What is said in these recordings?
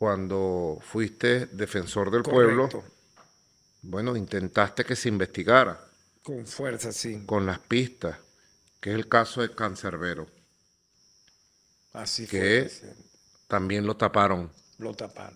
cuando fuiste defensor del pueblo, bueno, intentaste que se investigara. Con fuerza, sí. Con las pistas, que es el caso de Cancerbero. Así que también lo taparon.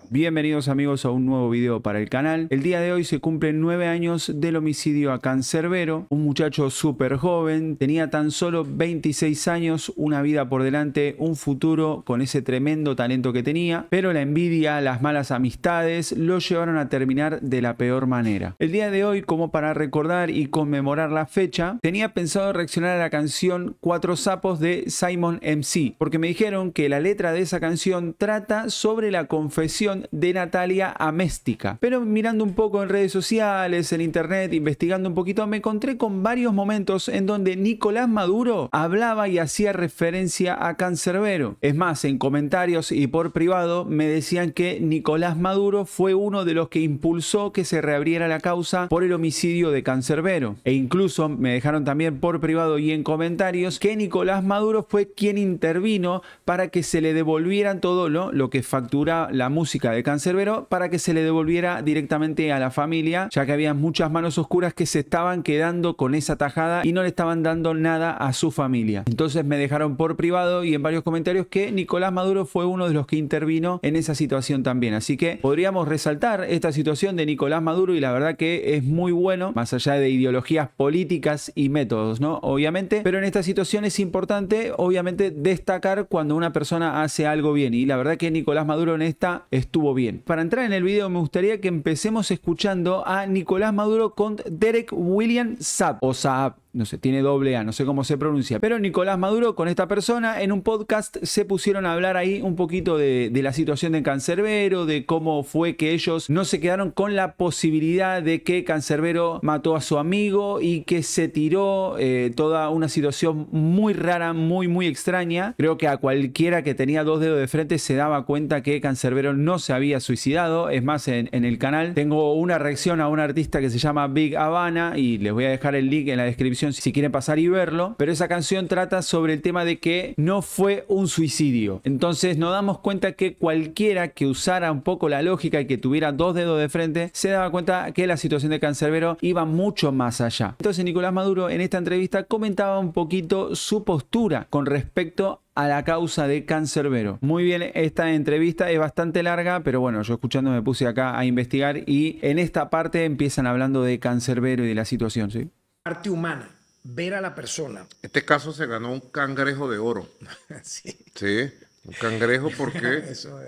Bienvenidos amigos a un nuevo video para el canal. El día de hoy se cumplen nueve años del homicidio a Cancerbero, un muchacho súper joven, tenía tan solo 26 años, una vida por delante, un futuro con ese tremendo talento que tenía, pero la envidia, las malas amistades lo llevaron a terminar de la peor manera. El día de hoy, como para recordar y conmemorar la fecha, tenía pensado reaccionar a la canción Cuatro sapos de Simon MC, porque me dijeron que la letra de esa canción trata sobre la confesión de Natalia Améstica. Pero mirando un poco en redes sociales, en internet, investigando un poquito, me encontré con varios momentos en donde Nicolás Maduro hablaba y hacía referencia a Cancerbero. Es más, en comentarios y por privado me decían que Nicolás Maduro fue uno de los que impulsó que se reabriera la causa por el homicidio de Cancerbero. E incluso me dejaron también por privado y en comentarios que Nicolás Maduro fue quien intervino para que se le devolvieran todo lo, lo que facturaba la música de Cancerbero para que se le devolviera directamente a la familia, ya que había muchas manos oscuras que se estaban quedando con esa tajada y no le estaban dando nada a su familia. Entonces me dejaron por privado y en varios comentarios que Nicolás Maduro fue uno de los que intervino en esa situación también. Así que podríamos resaltar esta situación de Nicolás Maduro y la verdad que es muy bueno, más allá de ideologías políticas y métodos, ¿no? Obviamente, pero en esta situación es importante, obviamente, destacar cuando una persona hace algo bien. Y la verdad que Nicolás Maduro en este estuvo bien. Para entrar en el video me gustaría que empecemos escuchando a Nicolás Maduro con Derek William Saab o Saab no sé, tiene doble A, no sé cómo se pronuncia. Pero Nicolás Maduro con esta persona en un podcast se pusieron a hablar ahí un poquito de, la situación de Cancerbero, de cómo fue que ellos no se quedaron con la posibilidad de que Cancerbero mató a su amigo y que se tiró eh, toda una situación muy rara, muy, muy extraña. Creo que a cualquiera que tenía dos dedos de frente se daba cuenta que Cancerbero no se había suicidado. Es más, en, en el canal tengo una reacción a un artista que se llama Big Habana y les voy a dejar el link en la descripción si quiere pasar y verlo, pero esa canción trata sobre el tema de que no fue un suicidio. Entonces nos damos cuenta que cualquiera que usara un poco la lógica y que tuviera dos dedos de frente, se daba cuenta que la situación de Cancerbero iba mucho más allá. Entonces Nicolás Maduro en esta entrevista comentaba un poquito su postura con respecto a la causa de Cancerbero. Muy bien, esta entrevista es bastante larga, pero bueno, yo escuchando me puse acá a investigar y en esta parte empiezan hablando de Cancerbero y de la situación, ¿sí? Parte humana ver a la persona. Este caso se ganó un cangrejo de oro. sí. sí. un cangrejo porque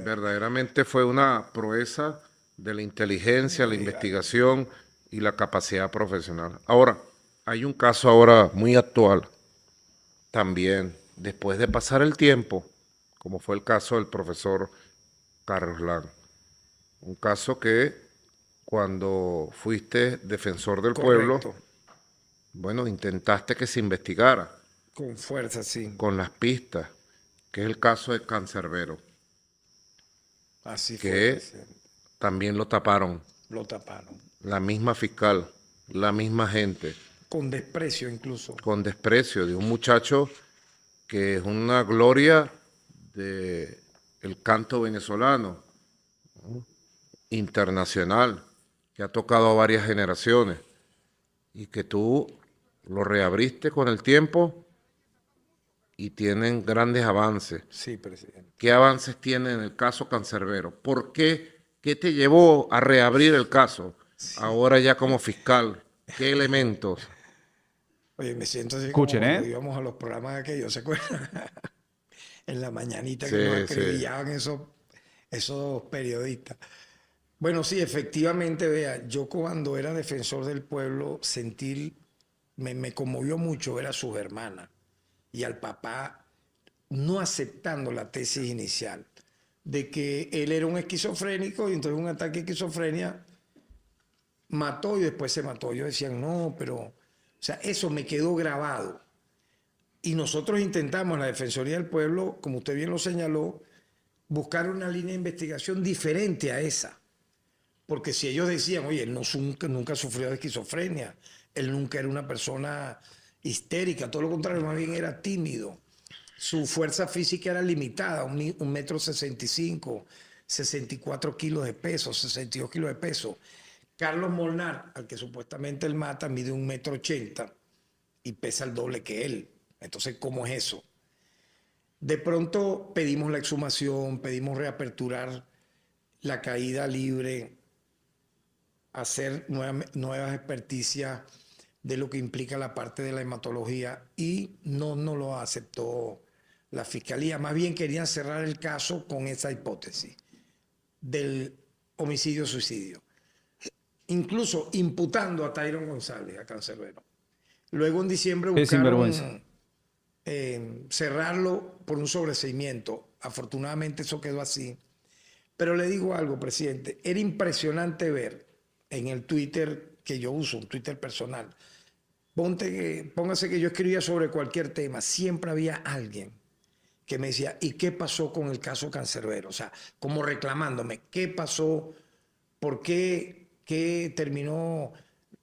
verdaderamente fue una proeza de la inteligencia, la investigación y la capacidad profesional. Ahora, hay un caso ahora muy actual también, después de pasar el tiempo, como fue el caso del profesor Carlos Lang. Un caso que cuando fuiste defensor del pueblo bueno, intentaste que se investigara. Con fuerza, sí. Con las pistas, que es el caso de Cancerbero. Así que también lo taparon. Lo taparon. La misma fiscal, la misma gente. Con desprecio incluso. Con desprecio de un muchacho que es una gloria del el canto venezolano, internacional, que ha tocado a varias generaciones. Y que tú lo reabriste con el tiempo y tienen grandes avances. Sí, presidente. ¿Qué avances tiene en el caso Cancerbero? ¿Por qué? ¿Qué te llevó a reabrir el caso? Ahora ya como fiscal, ¿qué elementos? Oye, me siento así Escuchen, como ¿eh? íbamos a los programas aquellos, ¿se acuerdan? en la mañanita que nos esos, esos periodistas. Bueno, sí, efectivamente, vea, yo cuando era defensor del pueblo sentí me, conmovió mucho ver a sus hermanas y al papá no aceptando la tesis inicial de que él era un esquizofrénico y entonces un ataque de esquizofrenia mató y después se mató. Yo decían, no, pero, o sea, eso me quedó grabado. Y nosotros intentamos, en la Defensoría del Pueblo, como usted bien lo señaló, buscar una línea de investigación diferente a esa. Porque si ellos decían, oye, él nunca sufrió de esquizofrenia, él nunca era una persona histérica, todo lo contrario, más bien era tímido. Su fuerza física era limitada, un, metro sesenta y cinco, 64 kilos de peso, dos kilos de peso. Carlos Molnar, al que supuestamente él mata, mide un metro ochenta y pesa el doble que él. Entonces, ¿cómo es eso? De pronto pedimos la exhumación, pedimos reaperturar la caída libre, hacer nuevas experticias de lo que implica la parte de la hematología y no, no lo aceptó la fiscalía. Más bien querían cerrar el caso con esa hipótesis del homicidio-suicidio. Incluso imputando a Tyron González, a Cancerbero. Luego en diciembre buscaron eh, cerrarlo por un sobreseimiento. Afortunadamente eso quedó así. Pero le digo algo, presidente. Era impresionante ver en el Twitter que yo uso, un Twitter personal, Ponte que, póngase que yo escribía sobre cualquier tema, siempre había alguien que me decía, ¿y qué pasó con el caso cancerbero? O sea, como reclamándome, ¿qué pasó? ¿Por qué, qué terminó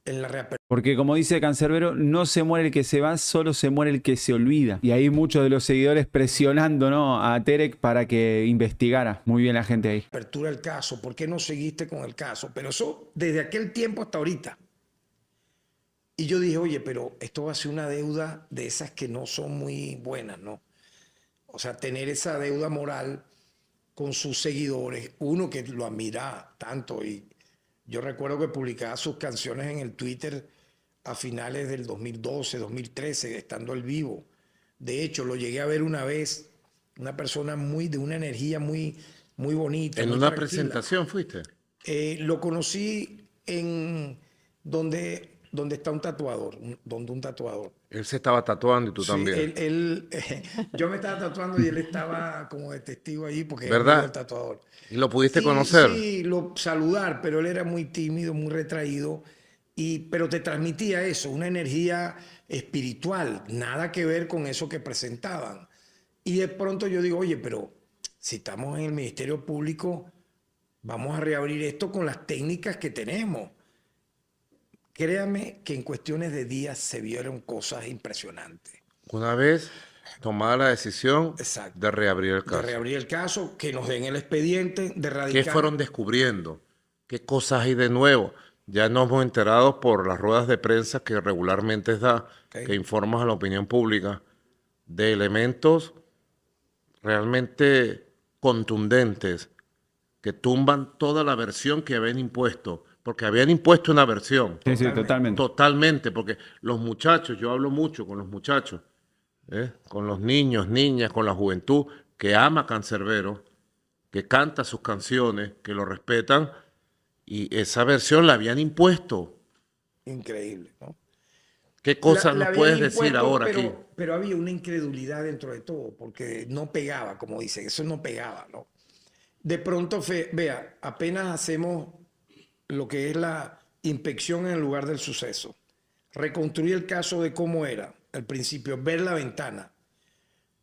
en la reapertura? Porque como dice Cancerbero, no se muere el que se va, solo se muere el que se olvida. Y ahí muchos de los seguidores presionando a Terek para que investigara. Muy bien la gente ahí. Apertura el caso, ¿por qué no seguiste con el caso? Pero eso desde aquel tiempo hasta ahorita. Y yo dije, oye, pero esto va a ser una deuda de esas que no son muy buenas, ¿no? O sea, tener esa deuda moral con sus seguidores, uno que lo admira tanto. Y yo recuerdo que publicaba sus canciones en el Twitter a finales del 2012, 2013, estando al vivo. De hecho, lo llegué a ver una vez, una persona muy de una energía muy, muy bonita. ¿En una presentación fuiste? Eh, lo conocí en donde donde está un tatuador, donde un tatuador. Él se estaba tatuando y tú también. yo me estaba tatuando y él estaba como de testigo allí porque era el tatuador. ¿Y lo pudiste conocer? Sí, lo saludar, pero él era muy tímido, muy retraído, y, pero te transmitía eso, una energía espiritual, nada que ver con eso que presentaban. Y de pronto yo digo, oye, pero si estamos en el Ministerio Público, vamos a reabrir esto con las técnicas que tenemos Créame que en cuestiones de días se vieron cosas impresionantes. Una vez tomada la decisión de reabrir el caso. reabrir el caso, que nos den el expediente, de radicar. ¿Qué fueron descubriendo? ¿Qué cosas hay de nuevo? Ya nos hemos enterado por las ruedas de prensa que regularmente da, que informas a la opinión pública, de elementos realmente contundentes que tumban toda la versión que habían impuesto porque habían impuesto una versión. Sí, sí, totalmente. Totalmente, porque los muchachos, yo hablo mucho con los muchachos, ¿eh? con los niños, niñas, con la juventud que ama Cancerbero, que canta sus canciones, que lo respetan, y esa versión la habían impuesto. Increíble, ¿no? ¿Qué cosas nos puedes decir ahora pero, aquí? Pero había una incredulidad dentro de todo, porque no pegaba, como dicen, eso no pegaba, ¿no? De pronto, vea, apenas hacemos lo que es la inspección en el lugar del suceso, reconstruir el caso de cómo era, al principio, ver la ventana,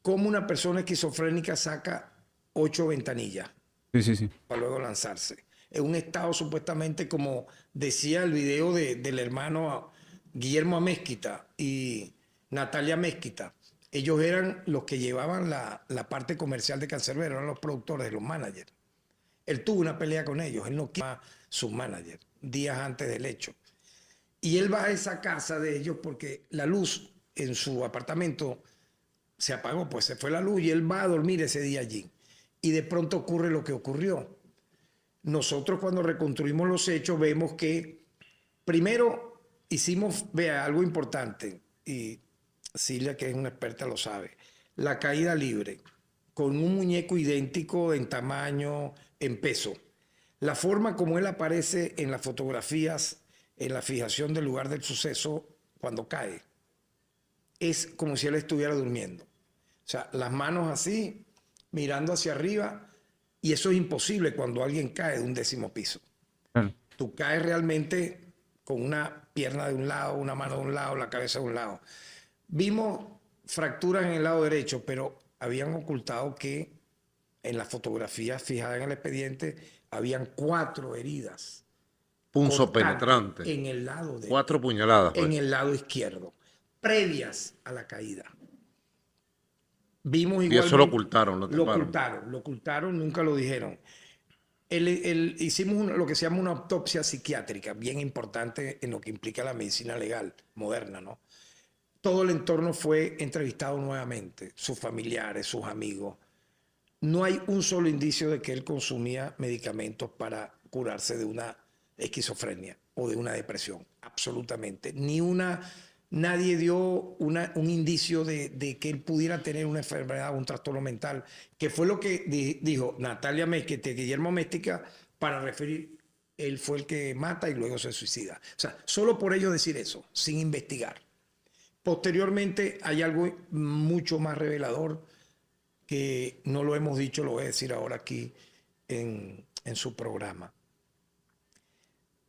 cómo una persona esquizofrénica saca ocho ventanillas para luego lanzarse. En un estado supuestamente, como decía el video de, del hermano Guillermo Mezquita y Natalia Mezquita, ellos eran los que llevaban la, parte comercial de Cancerbero, eran los productores, los managers. Él tuvo una pelea con ellos, él no quiso a su manager días antes del hecho. Y él va a esa casa de ellos porque la luz en su apartamento se apagó, pues se fue la luz y él va a dormir ese día allí. Y de pronto ocurre lo que ocurrió. Nosotros cuando reconstruimos los hechos vemos que primero hicimos, vea, algo importante, y Silvia que es una experta lo sabe, la caída libre, con un muñeco idéntico en tamaño, en peso. La forma como él aparece en las fotografías, en la fijación del lugar del suceso cuando cae, es como si él estuviera durmiendo. O sea, las manos así, mirando hacia arriba, y eso es imposible cuando alguien cae de un décimo piso. Tú caes realmente con una pierna de un lado, una mano de un lado, la cabeza de un lado. Vimos fracturas en el lado derecho, pero habían ocultado que en la fotografía fijada en el expediente, habían cuatro heridas. Punzo penetrante. En el lado de, cuatro puñaladas. Pues. En el lado izquierdo, previas a la caída. Vimos igual. Y eso lo ocultaron, lo, lo ocultaron, lo ocultaron, nunca lo dijeron. hicimos lo que se llama una autopsia psiquiátrica, bien importante en lo que implica la medicina legal moderna, ¿no? Todo el entorno fue entrevistado nuevamente, sus familiares, sus amigos, no hay un solo indicio de que él consumía medicamentos para curarse de una esquizofrenia o de una depresión, absolutamente. Ni una, nadie dio un indicio de, que él pudiera tener una enfermedad, o un trastorno mental, que fue lo que dijo Natalia Mezquete, Guillermo Méstica, para referir, él fue el que mata y luego se suicida. O sea, solo por ello decir eso, sin investigar. Posteriormente hay algo mucho más revelador que no lo hemos dicho, lo voy a decir ahora aquí en, su programa.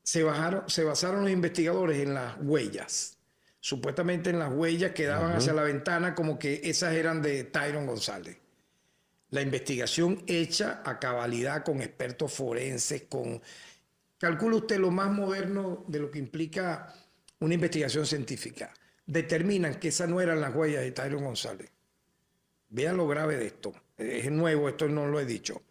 Se, se basaron los investigadores en las huellas, supuestamente en las huellas que daban hacia la ventana, como que esas eran de Tyron González. La investigación hecha a cabalidad con expertos forenses, con... Calcula usted lo más moderno de lo que implica una investigación científica. Determinan que esas no eran las huellas de Tyron González. Vean lo grave de esto. Es nuevo, esto no lo he dicho.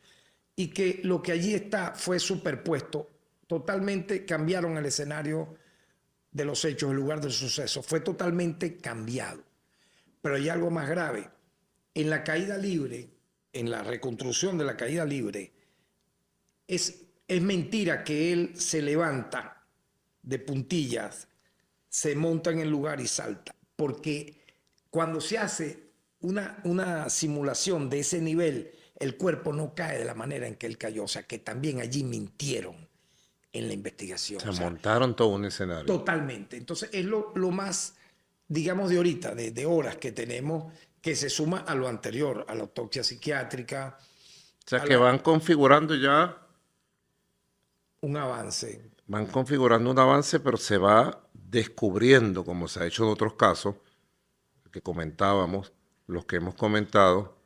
Y que lo que allí está fue superpuesto. Totalmente cambiaron el escenario de los hechos, el lugar del suceso. Fue totalmente cambiado. Pero hay algo más grave. En la caída libre, en la reconstrucción de la caída libre, es, es mentira que él se levanta de puntillas, se monta en el lugar y salta. Porque cuando se hace una, simulación de ese nivel, el cuerpo no cae de la manera en que él cayó. O sea, que también allí mintieron en la investigación. Se montaron todo un escenario. Totalmente. Entonces, es lo, más, digamos, de ahorita, de, horas que tenemos, que se suma a lo anterior, a la autopsia psiquiátrica. O sea, que van configurando ya. Un avance. Van configurando un avance, pero se va descubriendo, como se ha hecho en otros casos, que comentábamos, los que hemos comentado,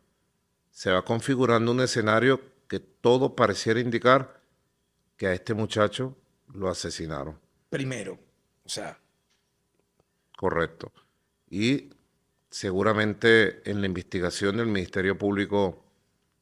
se va configurando un escenario que todo pareciera indicar que a este muchacho lo asesinaron. Primero, o sea. Correcto. Y seguramente en la investigación del Ministerio Público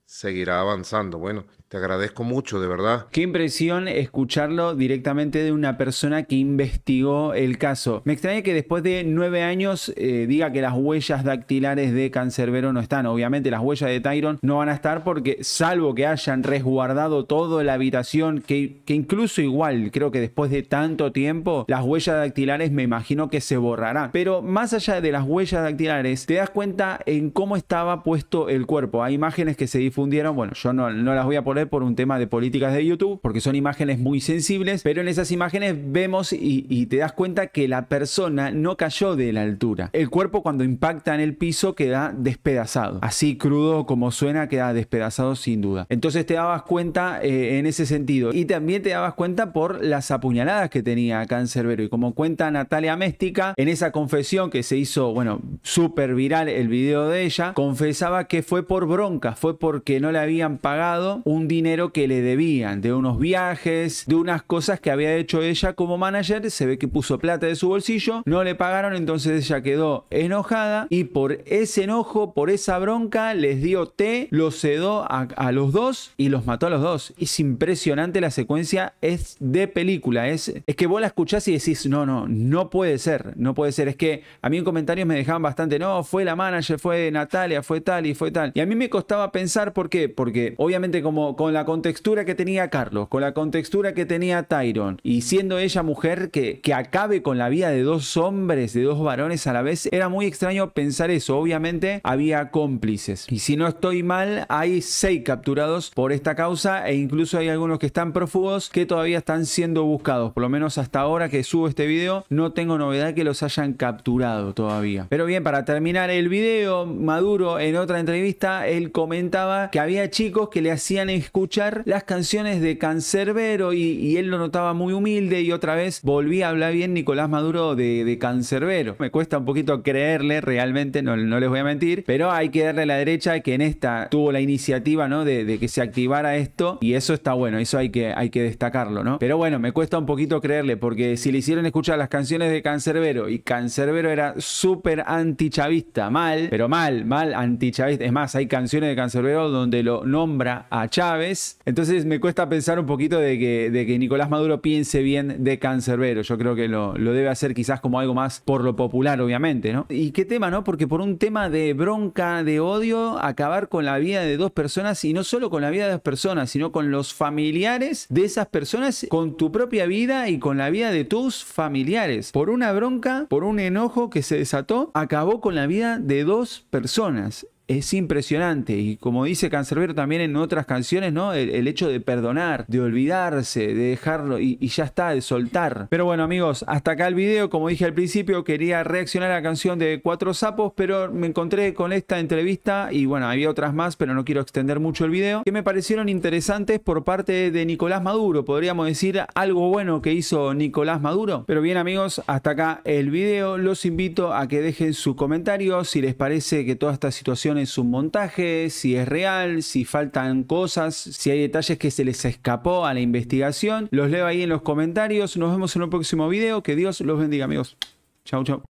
seguirá avanzando. Bueno, te agradezco mucho, de verdad. Qué impresión escucharlo directamente de una persona que investigó el caso. Me extraña que después de nueve años eh, diga que las huellas dactilares de Cancerbero no están. Obviamente las huellas de Tyron no van a estar porque salvo que hayan resguardado toda la habitación, que, incluso igual creo que después de tanto tiempo las huellas dactilares me imagino que se borrarán. Pero más allá de las huellas dactilares, te das cuenta en cómo estaba puesto el cuerpo. Hay imágenes que se difundieron, bueno, yo no, no las voy a poner por un tema de políticas de YouTube, porque son imágenes muy sensibles, pero en esas imágenes vemos y, te das cuenta que la persona no cayó de la altura. El cuerpo cuando impacta en el piso queda despedazado. Así crudo como suena, queda despedazado sin duda. Entonces te dabas cuenta eh, en ese sentido. Y también te dabas cuenta por las apuñaladas que tenía Cerbero. Y como cuenta Natalia Méstica, en esa confesión que se hizo, bueno, súper viral el video de ella, confesaba que fue por bronca, fue por que no le habían pagado un dinero que le debían, de unos viajes, de unas cosas que había hecho ella como manager, se ve que puso plata de su bolsillo, no le pagaron, entonces ella quedó enojada y por ese enojo, por esa bronca, les dio té, los cedó a, los dos y los mató a los dos. Es impresionante la secuencia, es de película, es, es que vos la escuchás y decís, no, no, no puede ser, no puede ser, es que a mí en comentarios me dejaban bastante, no, fue la manager, fue Natalia, fue tal y fue tal. Y a mí me costaba pensar ¿por qué? Porque obviamente como con la contextura que tenía Carlos, con la contextura que tenía Tyron, y siendo ella mujer que, que acabe con la vida de dos hombres, de dos varones a la vez, era muy extraño pensar eso. Obviamente había cómplices. Y si no estoy mal, hay seis capturados por esta causa e incluso hay algunos que están prófugos que todavía están siendo buscados. Por lo menos hasta ahora que subo este video, no tengo novedad que los hayan capturado todavía. Pero bien, para terminar el video, Maduro en otra entrevista, él comentaba que había chicos que le hacían escuchar las canciones de Cancerbero y, él lo notaba muy humilde y otra vez volví a hablar bien Nicolás Maduro de, de Cancerbero. Me cuesta un poquito creerle realmente, no, no les voy a mentir, pero hay que darle a la derecha que en esta tuvo la iniciativa, ¿no? De, que se activara esto y eso está bueno, eso hay que, hay que destacarlo, ¿no? Pero bueno, me cuesta un poquito creerle porque si le hicieron escuchar las canciones de Cancerbero y Cancerbero era súper antichavista, mal, pero mal, mal antichavista. Es más, hay canciones de Cancerbero donde lo nombra a Chávez. Entonces me cuesta pensar un poquito de que, Nicolás Maduro piense bien de Cancerbero. Yo creo que lo, lo, debe hacer quizás como algo más por lo popular, obviamente, ¿no? Y qué tema, ¿no? Porque por un tema de bronca, de odio, acabar con la vida de dos personas y no solo con la vida de dos personas, sino con los familiares de esas personas, con tu propia vida y con la vida de tus familiares. Por una bronca, por un enojo que se desató, acabó con la vida de dos personas es impresionante. Y como dice Cancerbero también en otras canciones, ¿no? El, hecho de perdonar, de olvidarse, de dejarlo y, ya está, de soltar. Pero bueno, amigos, hasta acá el video. Como dije al principio, quería reaccionar a la canción de Cuatro Sapos, pero me encontré con esta entrevista y bueno, había otras más, pero no quiero extender mucho el video, que me parecieron interesantes por parte de Nicolás Maduro. Podríamos decir algo bueno que hizo Nicolás Maduro. Pero bien, amigos, hasta acá el video. Los invito a que dejen sus comentarios si les parece que toda esta situación en su montaje, si es real, si faltan cosas, si hay detalles que se les escapó a la investigación. Los leo ahí en los comentarios. Nos vemos en un próximo video. Que Dios los bendiga, amigos. Chau, chau.